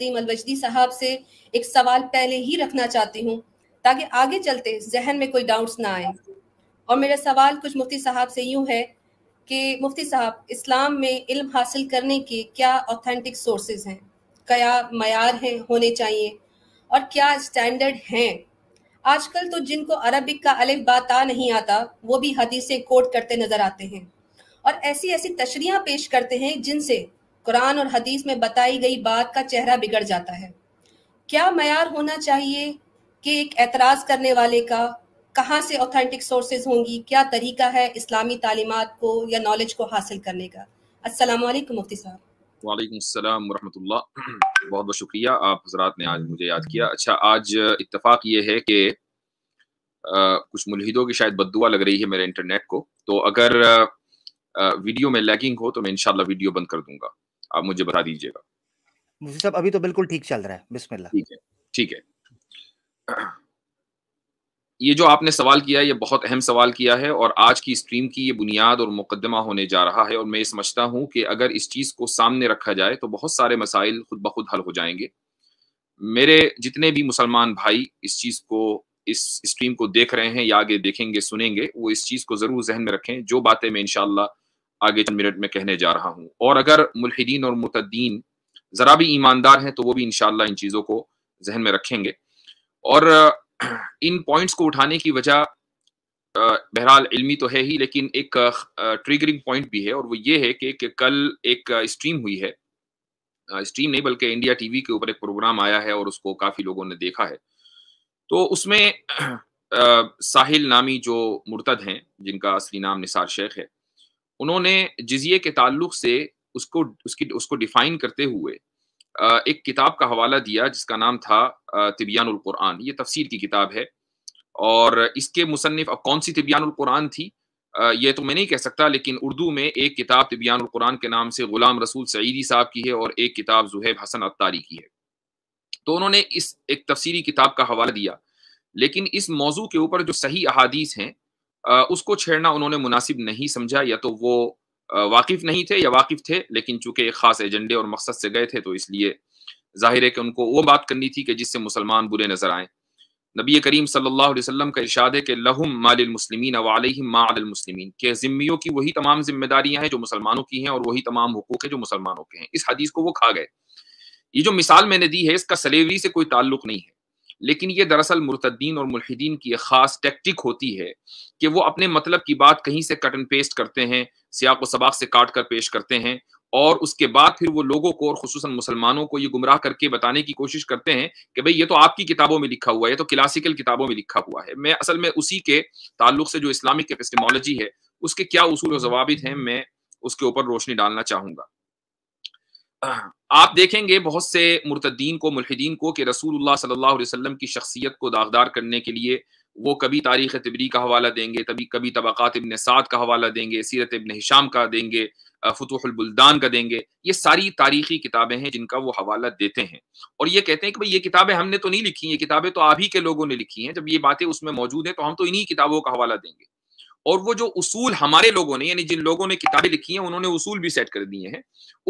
नदीम अलवजदी साहब से एक सवाल पहले ही रखना चाहती हूँ ताकि आगे चलते जहन में कोई डाउट्स ना आए और मेरा सवाल कुछ मुफ्ती साहब से यूं है कि मुफ्ती साहब इस्लाम में इल्म हासिल करने के क्या ऑथेंटिक सोर्सेज हैं क्या मैार हैं होने चाहिए और क्या स्टैंडर्ड हैं आजकल तो जिनको अरबिक का अलिफ बाता नहीं आता वो भी हदीसें कोट करते नजर आते हैं और ऐसी ऐसी तशरियाँ पेश करते हैं जिनसे कुरान और हदीस में बताई गई बात का चेहरा बिगड़ जाता है क्या मैार होना चाहिए कि एक एतराज़ करने वाले का कहाँ से ऑथेंटिक सोर्सेज होंगी क्या तरीका है इस्लामी तालीमत को या नॉलेज को हासिल करने का अस्सलाम वालेकुम मुफ्ती साहब वालेकुम अस्सलाम वरहमतुल्लाह बहुत बहुत शुक्रिया आप हजरात ने आज मुझे याद किया अच्छा आज इत्तेफाक ये है कि कुछ मुलहिदों की शायद बदुआ लग रही है मेरे इंटरनेट को तो अगर आ, वीडियो में लैगिंग हो तो मैं इनशाला वीडियो बंद कर दूंगा आप मुझे बता दीजिएगा मुझे सब अभी तो बिल्कुल ठीक चल रहा है बिस्मिल्लाह ठीक है ठीक है ये जो आपने सवाल किया ये बहुत अहम सवाल किया है और आज की स्ट्रीम की ये बुनियाद और मुकदमा होने जा रहा है और मैं ये समझता हूँ कि अगर इस चीज़ को सामने रखा जाए तो बहुत सारे मसाइल खुद ब खुद हल हो जाएंगे मेरे जितने भी मुसलमान भाई इस चीज़ को इस स्ट्रीम को देख रहे हैं या आगे देखेंगे सुनेंगे वो इस चीज़ को ज़रूर जहन में रखें जो बातें मैं इनशाला आगे चंद मिनट में कहने जा रहा हूँ और अगर मुलहदीन और मुतद्दीन ज़रा भी ईमानदार हैं तो वो भी इन इन चीज़ों को जहन में रखेंगे और इन पॉइंट्स को उठाने की वजह बहरहाल इलमी तो है ही लेकिन एक ट्रिगरिंग पॉइंट भी है और वो ये है कि, कि कल एक स्ट्रीम हुई है स्ट्रीम नहीं बल्कि इंडिया टीवी के ऊपर एक प्रोग्राम आया है और उसको काफ़ी लोगों ने देखा है तो उसमें आ, साहिल नामी जो मुर्तद हैं जिनका असली नाम निसार शेख है उन्होंने जिजिए के ताल्लुक से उसको उसकी उसको डिफाइन करते हुए एक किताब का हवाला दिया जिसका नाम था तिबियान कुरान ये तफसीर की किताब है और इसके मुसनफ़ अब कौन सी तिबियान कुरान थी ये तो मैं नहीं कह सकता लेकिन उर्दू में एक किताब तिबियान कुरान के नाम से ग़ुलाम रसूल सईदी साहब की है और एक किताब जुहैब हसन अत्तारी की है तो उन्होंने इस एक तफसीरी किताब का हवाला दिया लेकिन इस मौजू के ऊपर जो सही अहादीस हैं उसको छेड़ना उन्होंने मुनासिब नहीं समझा या तो वो वाकिफ नहीं थे या वाकिफ थे लेकिन चूंकि एक खास एजेंडे और मकसद से गए थे तो इसलिए जाहिर है कि उनको वो बात करनी थी कि जिससे मुसलमान बुरे नजर आए नबी करीम सल्लल्लाहु अलैहि वसल्लम का इरशाद है कि लहुम मालमसलिमिन वालहिम मालमसलिमिन के जिम्मियों की वही तमाम जिम्मेदारियां हैं जो मुसलमानों की हैं और वही तमाम हकूक है जो मुसलमानों के हैं इस हदीस को वो खा गए ये जो मिसाल मैंने दी है इसका सलेवरी से कोई ताल्लुक नहीं है लेकिन ये दरअसल मुर्तद्दीन और मुलहिदीन की एक ख़ास टेक्टिक होती है कि वो अपने मतलब की बात कहीं से कट एंड पेस्ट करते हैं सियाक व सबाक से काट कर पेश करते हैं और उसके बाद फिर वो लोगों को और खसूस मुसलमानों को ये गुमराह करके बताने की कोशिश करते हैं कि भाई ये तो आपकी किताबों में लिखा हुआ है ये तो क्लासिकल किताबों में लिखा हुआ है मैं असल में उसी के ताल्लुक से जो इस्लामिक एपिस्टेमोलॉजी है उसके क्या उसूल और जवाब हैं मैं उसके ऊपर रोशनी डालना चाहूँगा आप देखेंगे बहुत से मुर्तद्दीन को मुलहदीन को कि रसूल सल्लल्लाहु अलैहि वसल्लम की शख्सियत को दागदार करने के लिए वो कभी तारीख तबरी का हवाला देंगे तभी कभी तबक़ात इबन साद का हवाला देंगे सीरत इबन हिशाम का देंगे फतुहलबुल्दान का देंगे ये सारी तारीखी किताबें हैं जिनका वो हवाला देते हैं और ये कहते हैं कि भाई ये किताबें हमने तो नहीं लिखी ये किताबें तो आप ही के लोगों ने लिखी हैं जब ये बातें उसमें मौजूद हैं तो हम तो इन्हीं किताबों का हवाला देंगे और वो जो उसूल हमारे लोगों ने यानी जिन लोगों ने किताबें लिखी हैं उन्होंने उसूल भी सेट कर दिए हैं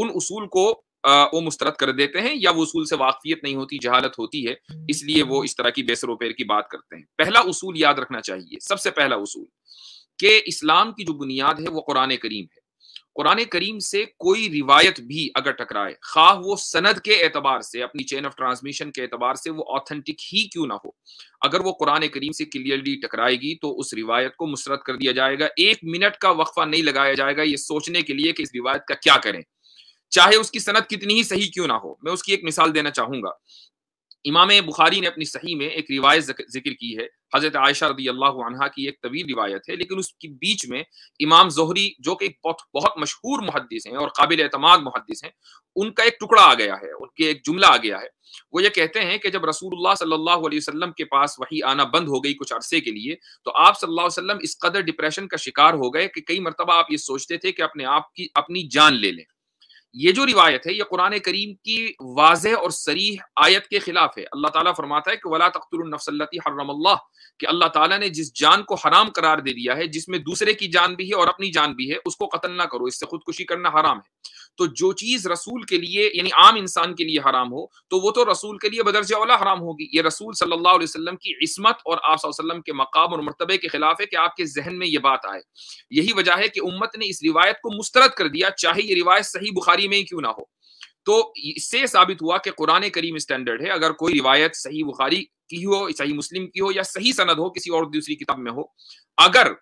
उन उसूल को वो मुस्तरद कर देते हैं या वो उसूल से वाकफियत नहीं होती जहालत होती है इसलिए वो इस तरह की बेसरोपेर की बात करते हैं पहला उसूल याद रखना चाहिए सबसे पहला उसूल कि इस्लाम की जो बुनियाद है वो कुरान करीम है कुरान करीम से कोई रिवायत भी अगर टकराए खा वो सनद के एतबार से अपनी चेन ऑफ ट्रांसमिशन के एतबार से वो ऑथेंटिक ही क्यों ना हो अगर वो कुरान करीम से क्लियरली टकराएगी तो उस रिवायत को मुस्रत कर दिया जाएगा एक मिनट का वक्फा नहीं लगाया जाएगा ये सोचने के लिए कि इस रिवायत का क्या करें चाहे उसकी सनत कितनी ही सही क्यों ना हो मैं उसकी एक मिसाल देना चाहूंगा इमाम बुखारी ने अपनी सही में एक रिवायत जिक्र की है हज़रत आयशा रदी अल्लाह अनहा की एक तवील रिवायत है लेकिन उसके बीच में इमाम जहरी जो कि एक बहुत बहुत मशहूर मुहदस हैं और काबिल अतमाद मुहदस हैं उनका एक टुकड़ा आ गया है उनके एक जुमला आ गया है वो ये कहते हैं कि जब रसूलुल्लाह सल्लल्लाहु अलैहि वसल्लम के पास वही आना बंद हो गई कुछ अरसे के लिए तो आप सल्लल्लाहु अलैहि वसल्लम इस कदर डिप्रेशन का शिकार हो गए कि कई मरतबा आप ये सोचते थे कि अपने आप की अपनी जान ले लें ये जो रिवायत है ये कुरान करीम की वाज और सरीह आयत के खिलाफ है अल्लाह ताला फरमाता है कि वला तख्तुलनफसल्लती हर्रमल्ला कि अल्लाह ताला ने जिस जान को हराम करार दे दिया है जिसमें दूसरे की जान भी है और अपनी जान भी है उसको कतल ना करो इससे खुदकुशी करना हराम है तो जो चीज रसूल के लिए यानी आम इंसान के लिए हराम हो तो वो तो रसूल के लिए बदरज हराम होगी ये रसूल सल्लल्लाहु अलैहि वसल्लम की इसमत और आप के मकाम और मरतबे के खिलाफ है कि आपके जहन में ये बात आए यही वजह है कि उम्मत ने इस रिवायत को मुस्तरद कर दिया चाहे ये रिवायत सही बुखारी में ही क्यों ना हो तो इससे साबित हुआ कि कुरान करीम स्टैंडर्ड है अगर कोई रिवायत सही बुखारी की हो सही मुस्लिम की हो या सही सनद हो किसी और दूसरी किताब में हो अगर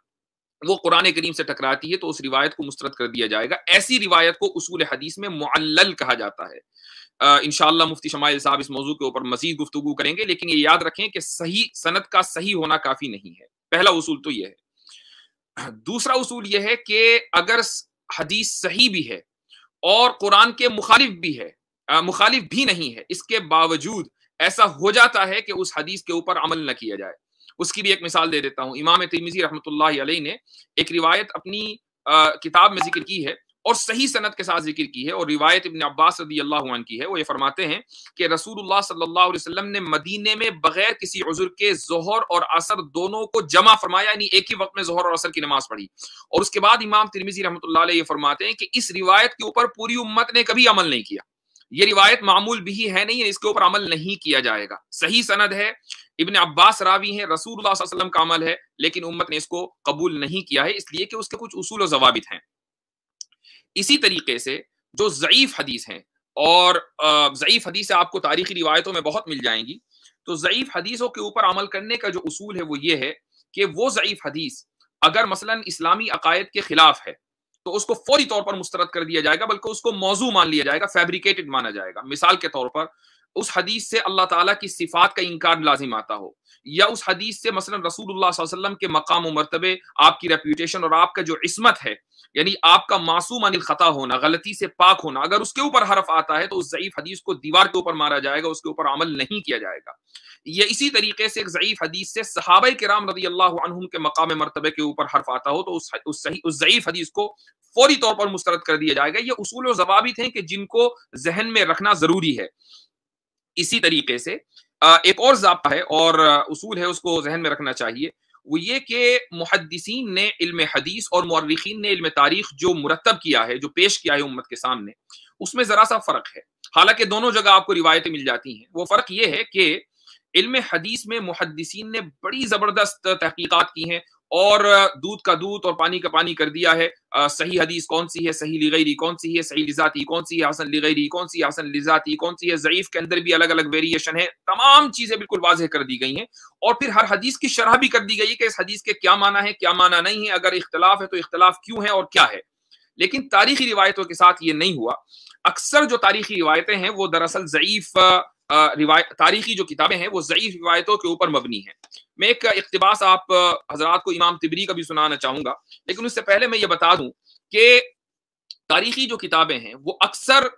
वो कुरान करीम से टकराती है तो उस रिवायत को मुस्तरद कर दिया जाएगा ऐसी रिवायत को उसूल हदीस में मुअल्ल कहा जाता है इनशाला मुफ्ती शमाइल साहब इस मौजू के ऊपर मजीद गुफ्तु करेंगे लेकिन ये याद रखें कि सही सनत का सही होना काफी नहीं है पहला उसूल तो यह है दूसरा उसूल यह है कि अगर हदीस सही भी है और कुरान के मुखालिफ भी है मुखालिफ भी नहीं है इसके बावजूद ऐसा हो जाता है कि उस हदीस के ऊपर अमल न किया जाए उसकी भी एक मिसाल दे देता हूँ इमाम तिमिजी रहमत ने एक रिवायत अपनी आ, किताब में जिक्र की है और सही सनत के साथ जिक्र की है और रिवायत इबन अब्बास रदी अल्लाह की है वो ये फरमाते हैं कि रसूल सल्लल्लाहु अलैहि वसल्लम ने मदीने में बगैर किसी उजुर के जोहर और असर दोनों को जमा फरमाया यानी एक ही वक्त में जोहर और असर की नमाज पढ़ी और उसके बाद इमाम तिरमिजी रहमत ये फरमाते हैं कि इस रिवायत के ऊपर पूरी उम्मत ने कभी अमल नहीं किया ये रिवायत मामूल भी है नहीं है इसके ऊपर अमल नहीं किया जाएगा सही सनद है इबन अब्बास रावी है रसूल का अमल है लेकिन उम्मत ने इसको कबूल नहीं किया है इसलिए कि उसके कुछ उसूल और जवाबित हैं इसी तरीके से जो ज़यीफ हदीस हैं और ज़यीफ हदीस आपको तारीखी रिवायतों में बहुत मिल जाएंगी तो ज़यीफ हदीसों के ऊपर अमल करने का जो उसूल है वो ये है कि वो ज़यीफ हदीस अगर मसलन इस्लामी अकायद के खिलाफ है तो उसको फौरी तौर पर मुस्तरद कर दिया जाएगा बल्कि उसको मौजू मान लिया जाएगा फैब्रिकेटेड माना जाएगा मिसाल के तौर पर उस हदीस से अल्लाह ताला की सिफात का इनकार लाजिम आता हो या उस हदीस से मसलन रसूलुल्लाह वसल्लम के मकाम मरतबे आपकी रेप्यूटेशन और आपका जो इसमत है यानी आपका मासूम अनिल खता होना गलती से पाक होना अगर उसके ऊपर हरफ आता है तो उस जयीफ हदीस को दीवार के ऊपर मारा जाएगा उसके ऊपर अमल नहीं किया जाएगा ये इसी तरीके से एक जयीफ हदीस से सहाब राम रजी अल्लाह के मकाम मरतबे के ऊपर हरफ आता हो तो उस उस सही उस जयीफ हदीस को फौरी तौर पर मुस्तरद कर दिया जाएगा ये उसूल और जवाबित हैं कि जिनको जहन में रखना जरूरी है इसी तरीके से एक और जबता है और उसूल है उसको जहन में रखना चाहिए वो ये कि मुहदसिन ने इल्म हदीस और मौरखीन ने इल्म तारीख जो मुरतब किया है जो पेश किया है उम्मत के सामने उसमें ज़रा सा फ़र्क है हालांकि दोनों जगह आपको रिवायतें मिल जाती हैं वो फ़र्क ये है कि इल्म हदीस में मुहदसिन ने बड़ी ज़बरदस्त तहकीकत की हैं और दूध का दूध और पानी का पानी कर दिया है आ, सही हदीस कौन सी है सही लिगैरी कौन सी है सही लिजाती कौन सी है हसन लिगैरी कौन सी हसन लिजाती कौन सी है जयीफ के अंदर भी अलग अलग वेरिएशन है तमाम चीजें बिल्कुल वाजह कर दी गई हैं और फिर हर हदीस की शरह भी कर दी गई है कि इस हदीस के क्या माना है क्या माना नहीं है अगर इख्तलाफ है तो इख्तलाफ क्यों है और क्या है लेकिन तारीखी रिवायतों के साथ ये नहीं हुआ अक्सर जो तारीखी रिवायतें हैं वो दरअसल जयीफ तारीखी जो किताबें हैं वो ज़यीफ रिवायतों के ऊपर मबनी है मैं एक इकतबास आप हजरात को इमाम तिबरी का भी सुनाना चाहूँगा लेकिन उससे पहले मैं ये बता दूं कि तारीखी जो किताबें हैं वो अक्सर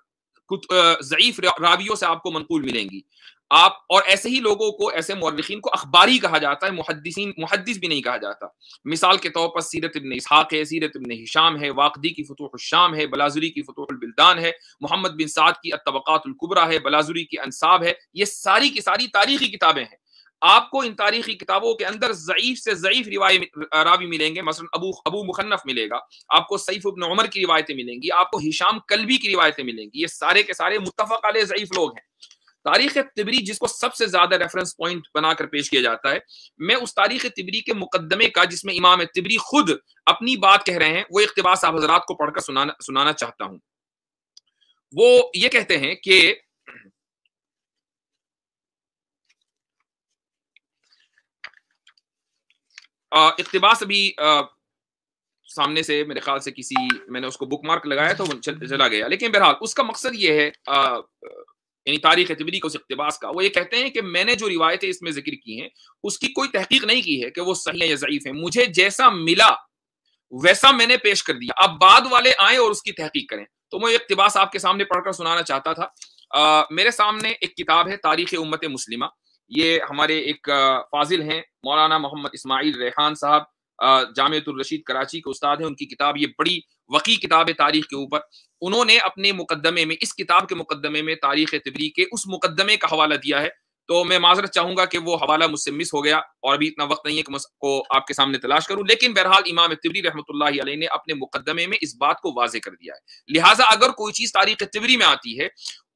ज़यीफ रावियों से आपको मनकूल मिलेंगी आप और ऐसे ही लोगों को ऐसे मौरखीन को अखबारी कहा जाता है मुहदसिन मुहदस भी नहीं कहा जाता मिसाल के तौर पर सीरत इबन इसहाक है सीरत इबन हिशाम है वाकदी की शाम है बलाजुरी की बिल्दान है मोहम्मद बिन साद की अतबक़ातुल्कुबरा है बलाजुरी की अनसाब है ये सारी की सारी तारीखी किताबें हैं आपको इन तारीखी किताबों के अंदर ज़यीफ़ से ज़यीफ़ रिवाय रावी मिलेंगे मसलन अबू अबू मुखन्नफ मिलेगा आपको सैफ़ उबन उमर की रिवायतें मिलेंगी आपको हिशाम कलबी की रिवायतें मिलेंगी ये सारे के सारे मुतफ़ा ज़यीफ़ लोग हैं तारीख तिबरी जिसको सबसे ज्यादा रेफरेंस पॉइंट बनाकर पेश किया जाता है मैं उस तारीख तिबरी के मुकदमे का जिसमें इमाम तिबरी खुद अपनी बात कह रहे हैं वो इकतबास आप हजरात को पढ़कर सुनाना सुनाना चाहता हूं वो ये कहते हैं कि इकतबास अभी आ, सामने से मेरे ख्याल से किसी मैंने उसको बुक मार्क लगाया तो चल, चला गया लेकिन बहरहाल उसका मकसद ये है आ, यानी तारीख तबरी का उस इकतबास का वो ये कहते हैं कि मैंने जो रिवायतें इसमें जिक्र की हैं उसकी कोई तहकीक नहीं की है कि वो सही है या ज़यीफ है मुझे जैसा मिला वैसा मैंने पेश कर दिया अब बाद वाले आए और उसकी तहकीक करें तो मैं इकतबास आपके सामने पढ़कर सुनाना चाहता था आ, मेरे सामने एक किताब है तारीख उम्मत मुस्लिमा ये हमारे एक फाजिल हैं मौलाना मोहम्मद इस्माइल रेहान साहब रशीद कराची के उस्ताद हैं उनकी किताब ये बड़ी वकी किताब है तारीख के ऊपर उन्होंने अपने मुकदमे में इस किताब के मुकदमे में तारीख तबरी के उस मुकदमे का हवाला दिया है तो मैं माजरत चाहूंगा कि वो हवाला मुझसे मिस हो गया और अभी इतना वक्त नहीं है कि मैं को आपके सामने तलाश करूं लेकिन बहरहाल इमाम तिबरी रहमत ने अपने मुकदमे में इस बात को वाजे कर दिया है लिहाजा अगर कोई चीज तारीख तिबरी में आती है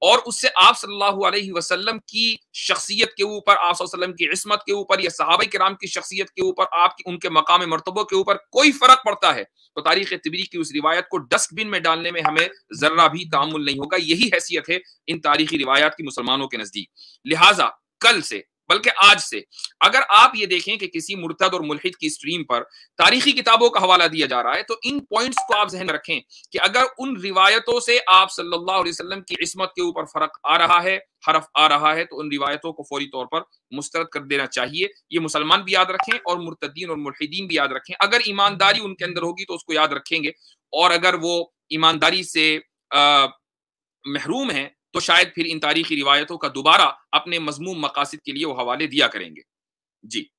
और उससे आप सल्लल्लाहु अलैहि वसल्लम की शख्सियत के ऊपर आप वसल्लम की इसमत के ऊपर या के कराम की शख्सियत के ऊपर आपकी उनके मकाम मरतबों के ऊपर कोई फर्क पड़ता है तो तारीख तबरी की उस रिवायत को डस्टबिन में डालने में हमें जरा भी तामुल नहीं होगा यही हैसियत है इन तारीखी रिवायात की मुसलमानों के नजदीक लिहाजा कल से बल्कि आज से अगर आप ये देखें कि किसी मुर्तद और मुलहिद की स्ट्रीम पर तारीखी किताबों का हवाला दिया जा रहा है तो इन पॉइंट्स को आप जहन रखें कि अगर उन रिवायतों से आप सल्लल्लाहु अलैहि वसल्लम की इसमत के ऊपर फर्क आ रहा है हरफ आ रहा है तो उन रिवायतों को फौरी तौर पर मुस्तरद कर देना चाहिए ये मुसलमान भी याद रखें और मुर्तदीन और मुलहिदीन भी याद रखें अगर ईमानदारी उनके अंदर होगी तो उसको याद रखेंगे और अगर वो ईमानदारी से महरूम है तो शायद फिर इन तारीखी रिवायतों का दोबारा अपने मजमूम मकासद के लिए वो हवाले दिया करेंगे जी